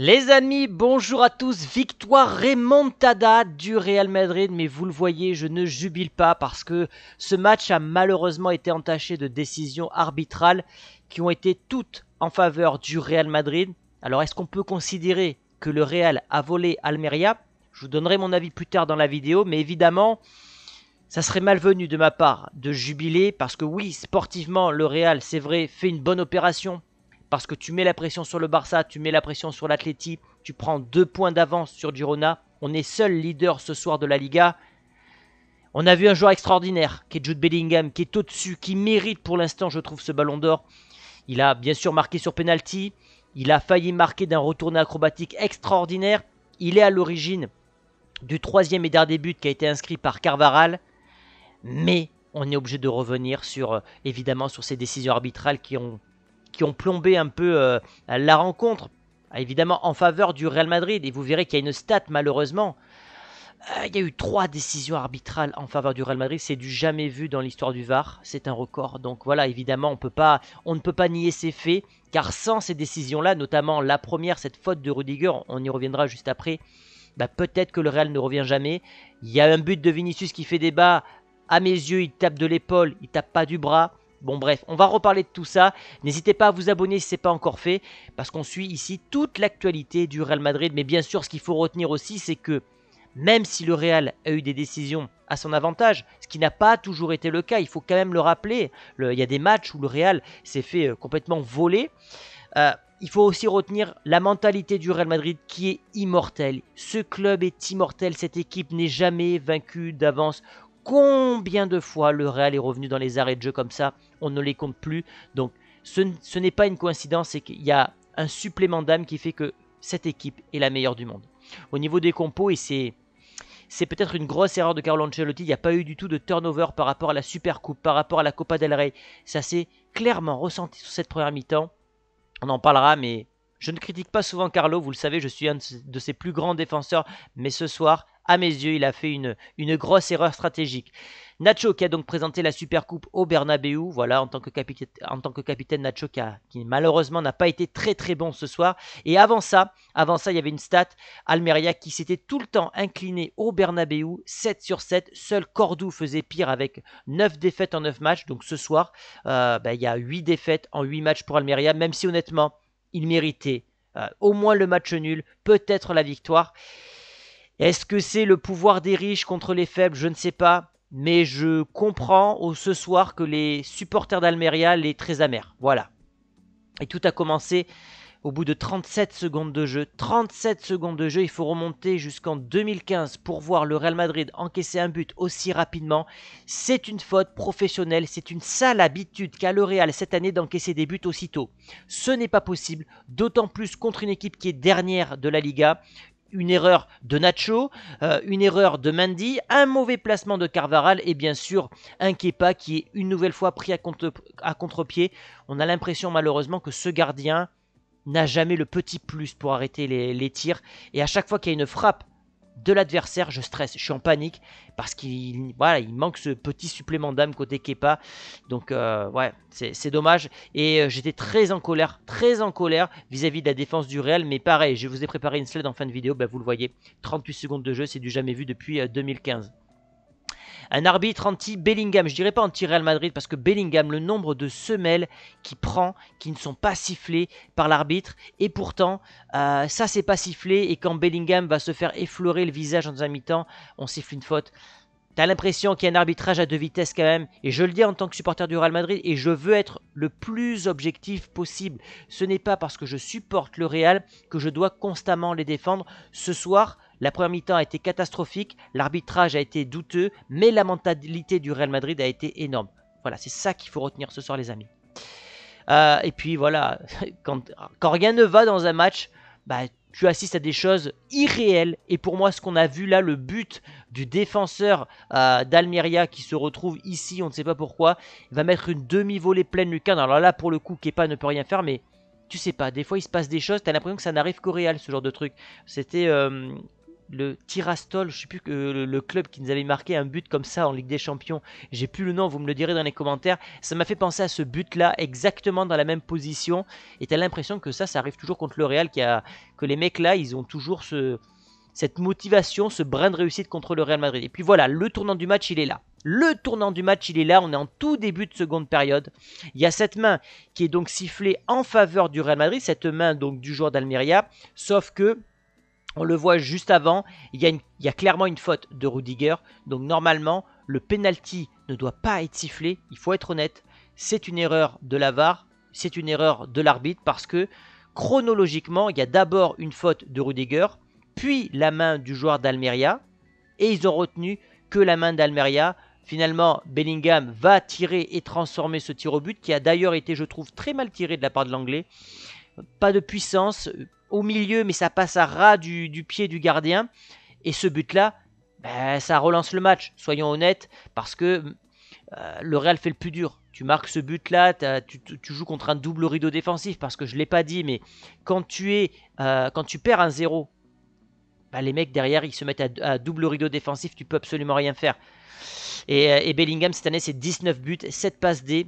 Les amis, bonjour à tous. Victoire remontada du Real Madrid, mais vous le voyez, je ne jubile pas parce que ce match a malheureusement été entaché de décisions arbitrales qui ont été toutes en faveur du Real Madrid. Alors est-ce qu'on peut considérer que le Real a volé Almeria Je vous donnerai mon avis plus tard dans la vidéo, mais évidemment, ça serait malvenu de ma part de jubiler parce que oui, sportivement, le Real, c'est vrai, fait une bonne opération parce que tu mets la pression sur le Barça, tu mets la pression sur l'Atleti, tu prends deux points d'avance sur Girona. On est seul leader ce soir de la Liga. On a vu un joueur extraordinaire qui est Jude Bellingham, qui est au-dessus, qui mérite pour l'instant, je trouve, ce ballon d'or. Il a bien sûr marqué sur penalty, il a failli marquer d'un retourné acrobatique extraordinaire. Il est à l'origine du troisième et dernier but qui a été inscrit par Carvaral. Mais on est obligé de revenir sur, euh, évidemment, sur ces décisions arbitrales qui ont qui ont plombé un peu euh, la rencontre, ah, évidemment en faveur du Real Madrid. Et vous verrez qu'il y a une stat malheureusement. Euh, il y a eu trois décisions arbitrales en faveur du Real Madrid, c'est du jamais vu dans l'histoire du VAR, c'est un record. Donc voilà, évidemment, on, ne peut pas nier ces faits, car sans ces décisions-là, notamment la première, cette faute de Rudiger, on y reviendra juste après, bah, peut-être que le Real ne revient jamais. Il y a un but de Vinicius qui fait débat. À mes yeux, il tape de l'épaule, il tape pas du bras. Bon bref, on va reparler de tout ça. N'hésitez pas à vous abonner si ce n'est pas encore fait, parce qu'on suit ici toute l'actualité du Real Madrid. Mais bien sûr, ce qu'il faut retenir aussi, c'est que même si le Real a eu des décisions à son avantage, ce qui n'a pas toujours été le cas, il faut quand même le rappeler, il y a des matchs où le Real s'est fait euh, complètement voler. Euh, il faut aussi retenir la mentalité du Real Madrid qui est immortelle. Ce club est immortel, cette équipe n'est jamais vaincue d'avance Combien de fois le Real est revenu dans les arrêts de jeu comme ça On ne les compte plus. Donc ce, n'est pas une coïncidence, c'est qu'il y a un supplément d'âme qui fait que cette équipe est la meilleure du monde. Au niveau des compos, et c'est c'est peut-être une grosse erreur de Carlo Ancelotti. Il n'y a pas eu du tout de turnover par rapport à la Super Coupe, par rapport à la Copa del Rey. Ça s'est clairement ressenti sur cette première mi-temps. On en parlera, mais je ne critique pas souvent Carlo. Vous le savez, je suis un de ses plus grands défenseurs. Mais ce soir, à mes yeux, il a fait une, grosse erreur stratégique. Nacho qui a donc présenté la Supercoupe au Bernabeu, voilà en tant que capitaine, en tant que capitaine Nacho qui, malheureusement n'a pas été très très bon ce soir. Et avant ça, avant ça, il y avait une stat Almeria qui s'était tout le temps incliné au Bernabeu 7 sur 7. Seul Cordoue faisait pire avec 9 défaites en 9 matchs. Donc ce soir, euh, ben, il y a 8 défaites en 8 matchs pour Almeria, même si honnêtement, il méritait euh, au moins le match nul, peut-être la victoire. Est-ce que c'est le pouvoir des riches contre les faibles Je ne sais pas. Mais je comprends au ce soir que les supporters d'Almeria les très amers. Voilà. Et tout a commencé au bout de 37 secondes de jeu. 37 secondes de jeu, il faut remonter jusqu'en 2015 pour voir le Real Madrid encaisser un but aussi rapidement. C'est une faute professionnelle, c'est une sale habitude qu'a le Real cette année d'encaisser des buts aussitôt. Ce n'est pas possible, d'autant plus contre une équipe qui est dernière de la Liga une erreur de Nacho, euh, une erreur de Mandy, un mauvais placement de Carvaral et bien sûr un Kepa qui est une nouvelle fois pris à, contre, pied On a l'impression malheureusement que ce gardien n'a jamais le petit plus pour arrêter les tirs et à chaque fois qu'il y a une frappe de l'adversaire, je stresse, je suis en panique parce qu'il il manque ce petit supplément d'âme côté Kepa. Donc euh, ouais, c'est dommage. Et euh, j'étais très en colère, très en colère vis-à-vis de la défense du réel, Mais pareil, je vous ai préparé une slide en fin de vidéo, bah, vous le voyez, 38 secondes de jeu, c'est du jamais vu depuis 2015. Euh, un arbitre anti-Bellingham, je dirais pas anti-Real Madrid, parce que Bellingham, le nombre de semelles qu'il prend, qui ne sont pas sifflées par l'arbitre, et pourtant, euh, ça c'est pas sifflé, et quand Bellingham va se faire effleurer le visage en un mi-temps, on siffle une faute. T'as l'impression qu'il y a un arbitrage à deux vitesses quand même. Et je le dis en tant que supporter du Real Madrid, et je veux être le plus objectif possible. Ce n'est pas parce que je supporte le Real que je dois constamment les défendre. Ce soir, la première mi-temps a été catastrophique, l'arbitrage a été douteux, mais la mentalité du Real Madrid a été énorme. Voilà, c'est ça qu'il faut retenir ce soir, les amis. Euh, et puis voilà, quand, quand, rien ne va dans un match, bah, tu assistes à des choses irréelles. Et pour moi, ce qu'on a vu là, le but du défenseur euh, d'Almeria qui se retrouve ici, on ne sait pas pourquoi, il va mettre une demi-volée pleine lucarne. Alors là, pour le coup, Kepa ne peut rien faire, mais tu sais pas, des fois il se passe des choses, t'as l'impression que ça n'arrive qu'au Real ce genre de truc. C'était euh, le Tirastol, je ne sais plus que le club qui nous avait marqué un but comme ça en Ligue des Champions, j'ai plus le nom, vous me le direz dans les commentaires, ça m'a fait penser à ce but-là, exactement dans la même position, et t'as l'impression que ça, ça arrive toujours contre le Real, qui a, que les mecs là, ils ont toujours cette motivation, ce brin de réussite contre le Real Madrid. Et puis voilà, le tournant du match, il est là. Le tournant du match, il est là. On est en tout début de seconde période. Il y a cette main qui est donc sifflée en faveur du Real Madrid, cette main donc du joueur d'Almeria. Sauf que on le voit juste avant, il y, a clairement une faute de Rudiger. Donc normalement, le penalty ne doit pas être sifflé. Il faut être honnête. C'est une erreur de l'avare, c'est une erreur de l'arbitre parce que chronologiquement, il y a d'abord une faute de Rudiger, puis la main du joueur d'Almeria. Et ils ont retenu que la main d'Almeria. Finalement, Bellingham va tirer et transformer ce tir au but qui a d'ailleurs été, je trouve, très mal tiré de la part de l'anglais. Pas de puissance, au milieu, mais ça passe à ras du, pied du gardien. Et ce but-là, ben, ça relance le match, soyons honnêtes, parce que euh, le Real fait le plus dur. Tu marques ce but-là, tu, tu, joues contre un double rideau défensif, parce que je ne l'ai pas dit, mais quand tu, es, euh, quand tu perds un zéro, ben, les mecs derrière, ils se mettent à, double rideau défensif, tu peux absolument rien faire. Et, euh, et Bellingham, cette année, c'est 19 buts, 7 passes D,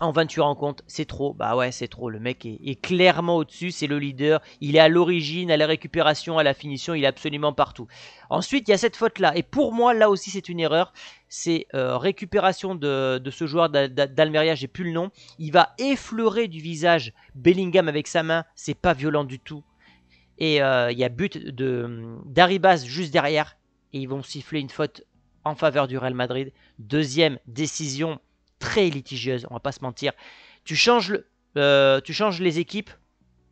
en 28 rencontres, c'est trop. Bah ouais, c'est trop. Le mec est, clairement au-dessus. C'est le leader. Il est à l'origine, à la récupération, à la finition. Il est absolument partout. Ensuite, il y a cette faute-là. Et pour moi, là aussi, c'est une erreur. C'est euh, récupération de, ce joueur d'Almeria. J'ai plus le nom. Il va effleurer du visage Bellingham avec sa main. C'est pas violent du tout. Et euh, il y a but de d'Aribas juste derrière. Et ils vont siffler une faute en faveur du Real Madrid. Deuxième décision très litigieuse, on va pas se mentir. Tu changes, le, euh, tu changes les équipes,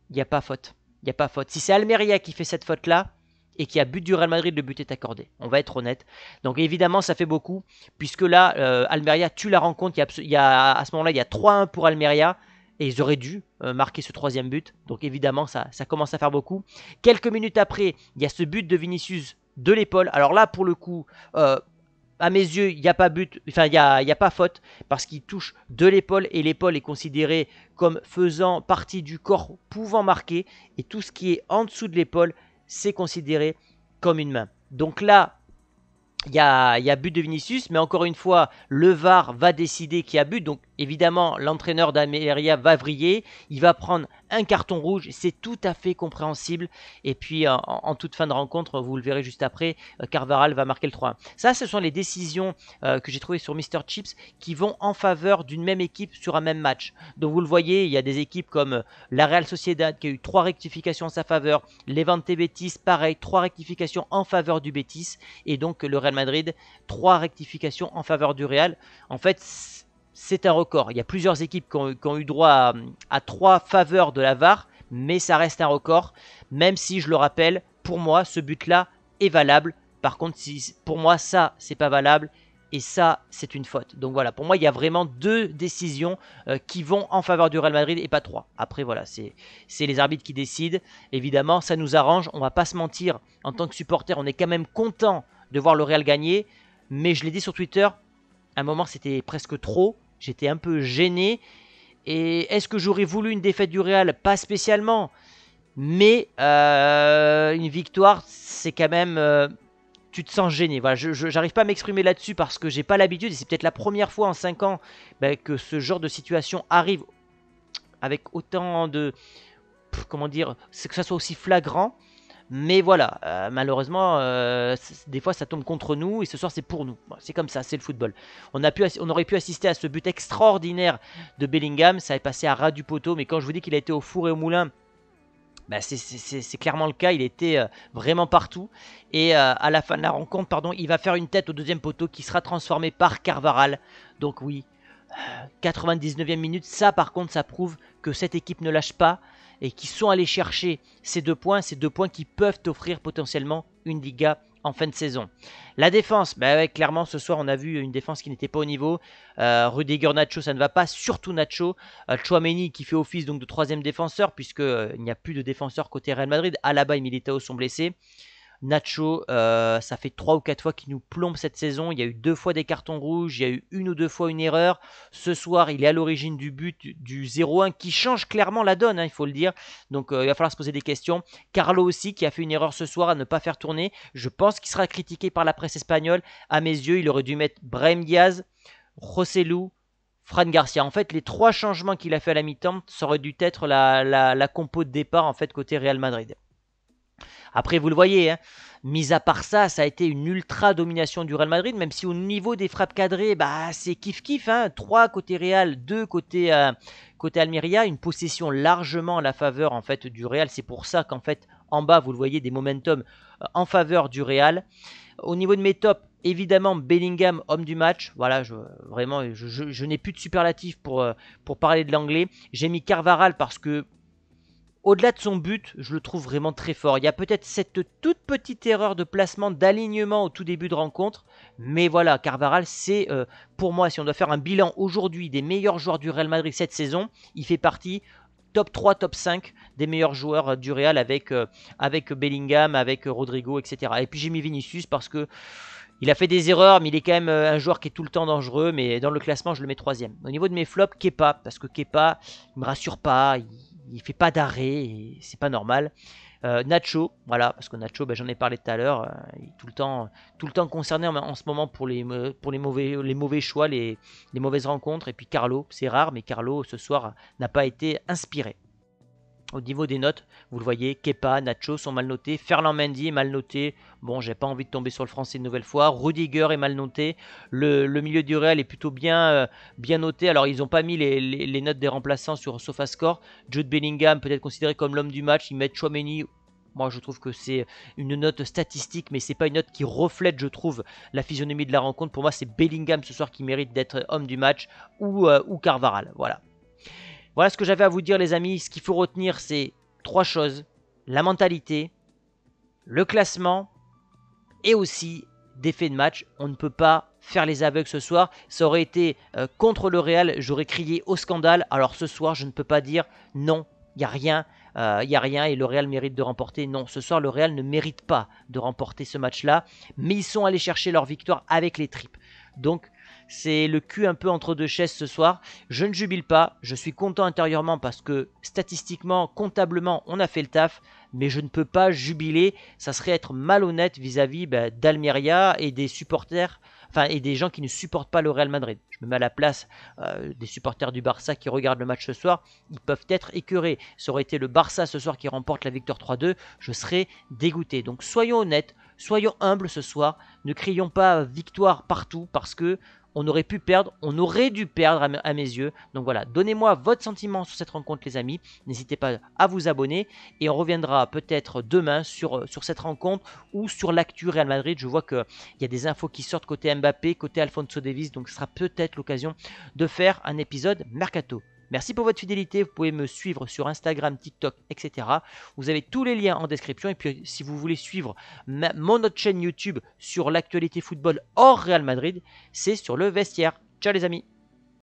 il n'y a pas faute. Il a pas faute. Si c'est Almeria qui fait cette faute-là, et qui a but du Real Madrid, le but est accordé. On va être honnête. Donc évidemment, ça fait beaucoup, puisque là, euh, Almeria tue la rencontre. Il à ce moment-là, il y a 3-1 pour Almeria, et ils auraient dû euh, marquer ce troisième but. Donc évidemment, ça, commence à faire beaucoup. Quelques minutes après, il y a ce but de Vinicius de l'épaule. Alors là, pour le coup, à mes yeux, il n'y a pas but, enfin, il n'y a, y a, pas faute, parce qu'il touche de l'épaule et l'épaule est considérée comme faisant partie du corps pouvant marquer, et tout ce qui est en dessous de l'épaule, c'est considéré comme une main. Donc là, il y a, y a, but de Vinicius, mais encore une fois, le VAR va décider qui a but, donc Évidemment, l'entraîneur d'Améria va vriller, il va prendre un carton rouge, c'est tout à fait compréhensible. Et puis en, toute fin de rencontre, vous le verrez juste après, euh, Carvaral va marquer le 3-1. Ça, ce sont les décisions euh, que j'ai trouvées sur Mr. Chips qui vont en faveur d'une même équipe sur un même match. Donc vous le voyez, il y a des équipes comme euh, la Real Sociedad qui a eu trois rectifications en sa faveur, l'Evante Betis, pareil, trois rectifications en faveur du Bétis. et donc le Real Madrid, trois rectifications en faveur du Real. En fait, c'est un record. Il y a plusieurs équipes qui ont, eu droit à, trois faveurs de la VAR, mais ça reste un record. Même si, je le rappelle, pour moi, ce but-là est valable. Par contre, pour moi, ça, c'est pas valable. Et ça, c'est une faute. Donc voilà, pour moi, il y a vraiment deux décisions euh, qui vont en faveur du Real Madrid et pas trois. Après, voilà, c'est les arbitres qui décident. Évidemment, ça nous arrange. On va pas se mentir. En tant que supporter, on est quand même content de voir le Real gagner. Mais je l'ai dit sur Twitter, à un moment, c'était presque trop. J'étais un peu gêné. Et est-ce que j'aurais voulu une défaite du Real Pas spécialement. Mais euh, une victoire, c'est quand même. Euh, tu te sens gêné. je, j'arrive pas à m'exprimer là-dessus parce que j'ai pas l'habitude et c'est peut-être la première fois en 5 ans ben, que ce genre de situation arrive avec autant de. comment dire C'est que ça soit aussi flagrant. Mais voilà, euh, malheureusement, euh, des fois ça tombe contre nous et ce soir c'est pour nous. c'est comme ça, c'est le football. On, pu on aurait pu assister à ce but extraordinaire de Bellingham, ça est passé à ras du poteau, mais quand je vous dis qu'il a été au four et au moulin, bah, c'est clairement le cas, il était euh, vraiment partout. Et à la fin de la rencontre, pardon, il va faire une tête au deuxième poteau qui sera transformé par Carvaral. Donc oui, 99e minute, ça par contre, ça prouve que cette équipe ne lâche pas, et qui sont allés chercher ces deux points, ces deux points qui peuvent offrir potentiellement une Liga en fin de saison. La défense, bah clairement ce soir on a vu une défense qui n'était pas au niveau. Euh, Rudiger Nacho ça ne va pas, surtout Nacho. Euh, Chouameni qui fait office donc de troisième défenseur puisqu'il euh, n'y a plus de défenseur côté Real Madrid. Alaba et Militao sont blessés. Nacho, euh, ça fait trois ou quatre fois qu'il nous plombe cette saison. Il y a eu deux fois des cartons rouges, il y a eu une ou deux fois une erreur. Ce soir, il est à l'origine du but du 0-1 qui change clairement la donne, hein, il faut le dire. Donc euh, il va falloir se poser des questions. Carlo aussi qui a fait une erreur ce soir à ne pas faire tourner. Je pense qu'il sera critiqué par la presse espagnole. À mes yeux, il aurait dû mettre Brehm, Diaz, Rossellou, Fran Garcia. En fait, les trois changements qu'il a fait à la mi-temps, ça aurait dû être la, la, la compo de départ en fait côté Real Madrid. Après, vous le voyez, hein, mis à part ça, ça a été une ultra domination du Real Madrid, même si au niveau des frappes cadrées, bah, c'est kiff-kiff. Hein, 3 côté Real, 2 côté, euh, côté Almeria, une possession largement à la faveur en fait, du Real. C'est pour ça qu'en fait, en bas, vous le voyez, des momentum euh, en faveur du Real. Au niveau de mes tops, évidemment Bellingham, homme du match. Voilà, vraiment, je, n'ai plus de superlatif pour, euh, pour parler de l'anglais. J'ai mis Carvaral parce que au-delà de son but, je le trouve vraiment très fort. Il y a peut-être cette toute petite erreur de placement, d'alignement au tout début de rencontre. Mais voilà, Carvaral, c'est euh, pour moi, si on doit faire un bilan aujourd'hui des meilleurs joueurs du Real Madrid cette saison, il fait partie top 3, top 5 des meilleurs joueurs euh, du Real avec, euh, avec Bellingham, avec Rodrigo, etc. Et puis j'ai mis Vinicius parce que... Il a fait des erreurs, mais il est quand même un joueur qui est tout le temps dangereux. Mais dans le classement, je le mets troisième. Au niveau de mes flops, Kepa, parce que Kepa, il me rassure pas il fait pas d'arrêt, c'est pas normal. Euh, Nacho, voilà, parce que Nacho, ben, j'en ai parlé tout à l'heure, euh, il est tout le temps, tout le temps concerné en, ce moment pour les, euh, pour les, mauvais, les mauvais choix, les, les mauvaises rencontres. Et puis Carlo, c'est rare, mais Carlo ce soir n'a pas été inspiré. Au niveau des notes, vous le voyez, Kepa, Nacho sont mal notés, Ferland Mendy est mal noté, bon j'ai pas envie de tomber sur le français une nouvelle fois, Rudiger est mal noté, le, milieu du réel est plutôt bien, euh, bien noté, alors ils n'ont pas mis les, notes des remplaçants sur SofaScore, Jude Bellingham peut être considéré comme l'homme du match, ils mettent Chouameni moi, je trouve que c'est une note statistique, mais c'est pas une note qui reflète, je trouve, la physionomie de la rencontre. Pour moi, c'est Bellingham ce soir qui mérite d'être homme du match ou, euh, ou Carvaral. Voilà. Voilà ce que j'avais à vous dire les amis. Ce qu'il faut retenir c'est trois choses. La mentalité, le classement et aussi des faits de match. On ne peut pas faire les aveugles ce soir. Ça aurait été euh, contre le Real, j'aurais crié au scandale. Alors ce soir, je ne peux pas dire non, il n'y a rien. Euh, il n'y a rien et le Real mérite de remporter. Non, ce soir, le Real ne mérite pas de remporter ce match-là. Mais ils sont allés chercher leur victoire avec les tripes. Donc, c'est le cul un peu entre deux chaises ce soir. Je ne jubile pas, je suis content intérieurement parce que statistiquement, comptablement, on a fait le taf, mais je ne peux pas jubiler. Ça serait être malhonnête vis-à-vis bah, d'Almeria et des supporters. Enfin, et des gens qui ne supportent pas le Real Madrid. Je me mets à la place euh, des supporters du Barça qui regardent le match ce soir. Ils peuvent être écœurés. Ça aurait été le Barça ce soir qui remporte la victoire 3-2. Je serais dégoûté. Donc soyons honnêtes, soyons humbles ce soir. Ne crions pas victoire partout parce que on aurait pu perdre, on aurait dû perdre à, mes yeux. Donc voilà, donnez-moi votre sentiment sur cette rencontre les amis. N'hésitez pas à vous abonner et on reviendra peut-être demain sur, euh, sur cette rencontre ou sur l'actu Real Madrid. Je vois qu'il y a des infos qui sortent côté Mbappé, côté Alfonso Davis, donc ce sera peut-être l'occasion de faire un épisode mercato. Merci pour votre fidélité. Vous pouvez me suivre sur Instagram, TikTok, etc. Vous avez tous les liens en description. Et puis, si vous voulez suivre mon autre chaîne YouTube sur l'actualité football hors Real Madrid, c'est sur le vestiaire. Ciao les amis